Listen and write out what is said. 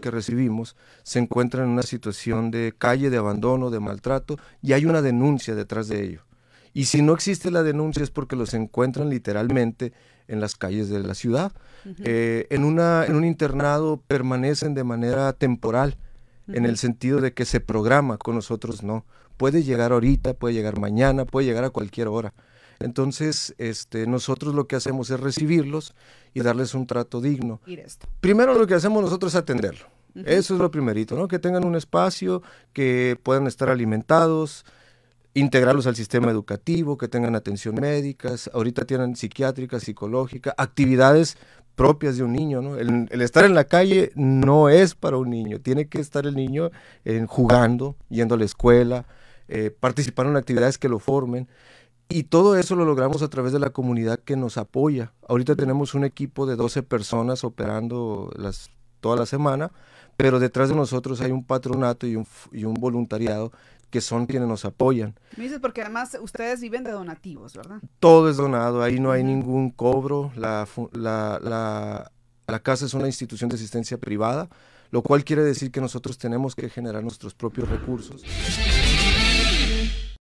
que recibimos se encuentran en una situación de calle, de abandono, de maltrato, y hay una denuncia detrás de ello. Y si no existe la denuncia es porque los encuentran literalmente en las calles de la ciudad. Eh, en, una, en un internado permanecen de manera temporal, en el sentido de que se programa, con nosotros no. Puede llegar ahorita, puede llegar mañana, puede llegar a cualquier hora. Entonces, este, nosotros lo que hacemos es recibirlos y darles un trato digno. Primero lo que hacemos nosotros es atenderlo. Eso es lo primerito, ¿no? Que tengan un espacio, que puedan estar alimentados, integrarlos al sistema educativo, que tengan atención médicas, ahorita tienen psiquiátrica, psicológica, actividades propias de un niño, ¿no? El, estar en la calle no es para un niño, tiene que estar el niño eh, jugando, yendo a la escuela, eh, participando en actividades que lo formen. Y todo eso lo logramos a través de la comunidad que nos apoya. Ahorita tenemos un equipo de 12 personas operando las, toda la semana, pero detrás de nosotros hay un patronato y un, voluntariado que son quienes nos apoyan. Me dices porque además ustedes viven de donativos, ¿verdad? Todo es donado, ahí no hay ningún cobro. La, la casa es una institución de asistencia privada, lo cual quiere decir que nosotros tenemos que generar nuestros propios recursos.